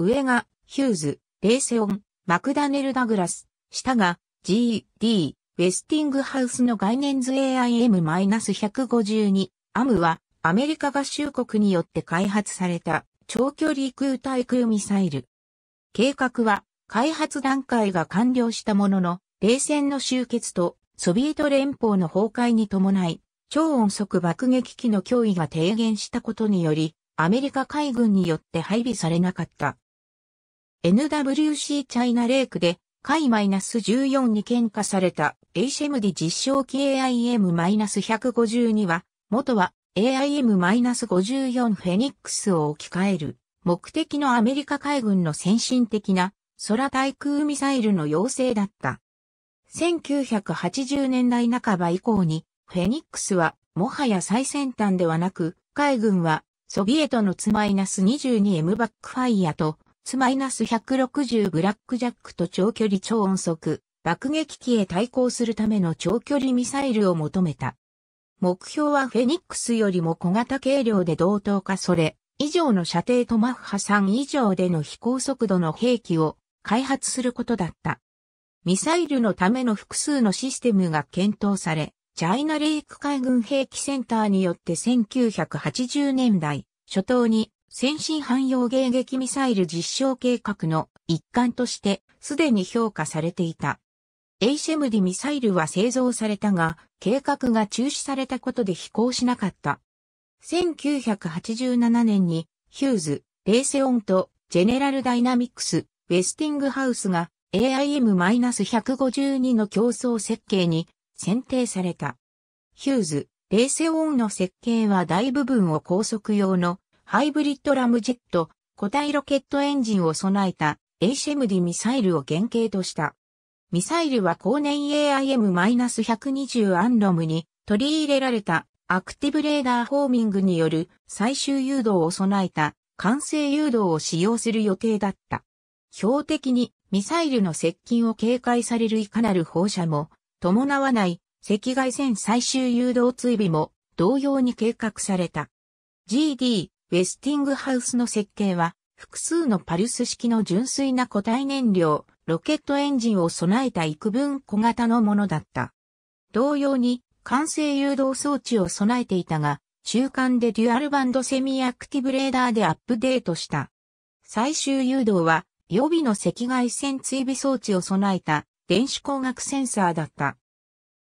上が、ヒューズ、レイセオン、マクダネル・ダグラス、下が、GD、ウェスティングハウスの概念図 AIM-152、アムは、アメリカ合衆国によって開発された、長距離空対空ミサイル。計画は、開発段階が完了したものの、冷戦の終結と、ソビエト連邦の崩壊に伴い、超音速爆撃機の脅威が低減したことにより、アメリカ海軍によって配備されなかった。NWC チャイナレイクで、海 -14 に喧嘩された HMD 実証機 AIM-152 は、元は AIM-54 フェニックスを置き換える、目的のアメリカ海軍の先進的な空対空ミサイルの要請だった。1980年代半ば以降に、フェニックスはもはや最先端ではなく、海軍はソビエトのツマイナス 22M バックファイアとス1 6 0ブラックジャックと長距離超音速、爆撃機へ対抗するための長距離ミサイルを求めた。目標はフェニックスよりも小型軽量で同等かそれ以上の射程とマッハ3以上での飛行速度の兵器を開発することだった。ミサイルのための複数のシステムが検討され、チャイナレイク海軍兵器センターによって1980年代初頭に先進汎用迎撃ミサイル実証計画の一環としてすでに評価されていた。エイシェムディミサイルは製造されたが、計画が中止されたことで飛行しなかった。1987年にヒューズ、レーセオンとジェネラルダイナミックス、ウェスティングハウスが AIM-152 の競争設計に選定された。ヒューズ、レーセオンの設計は大部分を高速用のハイブリッドラムジェット、固体ロケットエンジンを備えた HMD ミサイルを原型とした。ミサイルは後年 AIM-120 アンロムに取り入れられたアクティブレーダーホーミングによる最終誘導を備えた完成誘導を使用する予定だった。標的にミサイルの接近を警戒されるいかなる放射も伴わない赤外線最終誘導追尾も同様に計画された。GD ウェスティングハウスの設計は、複数のパルス式の純粋な固体燃料、ロケットエンジンを備えた幾分小型のものだった。同様に、完成誘導装置を備えていたが、中間でデュアルバンドセミアクティブレーダーでアップデートした。最終誘導は、予備の赤外線追尾装置を備えた電子光学センサーだった。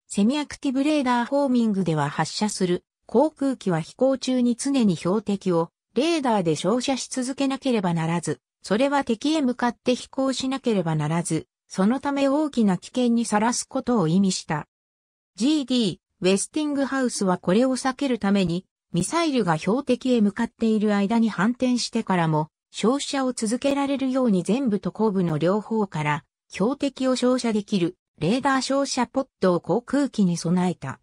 セミアクティブレーダーホーミングでは発射する航空機は飛行中に常に標的をレーダーで照射し続けなければならず、それは敵へ向かって飛行しなければならず、そのため大きな危険にさらすことを意味した。GD、ウェスティングハウスはこれを避けるために、ミサイルが標的へ向かっている間に反転してからも、照射を続けられるように全部と後部の両方から、標的を照射できる、レーダー照射ポットを航空機に備えた。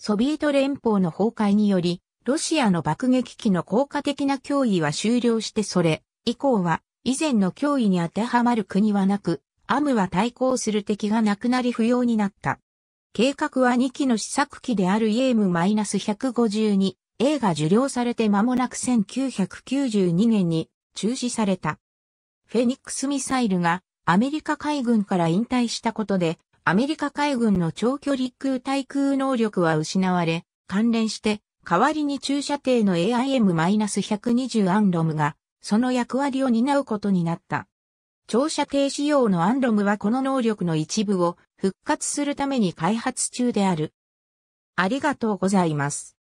ソビエト連邦の崩壊により、ロシアの爆撃機の効果的な脅威は終了してそれ、以降は以前の脅威に当てはまる国はなく、アムは対抗する敵がなくなり不要になった。計画は2機の試作機であるイエーム -152 A が受領されて間もなく1992年に中止された。フェニックスミサイルがアメリカ海軍から引退したことでアメリカ海軍の長距離空対空能力は失われ、関連して、代わりに駐射艇の AIM-120 アンロムが、その役割を担うことになった。長射程仕様のアンロムはこの能力の一部を復活するために開発中である。ありがとうございます。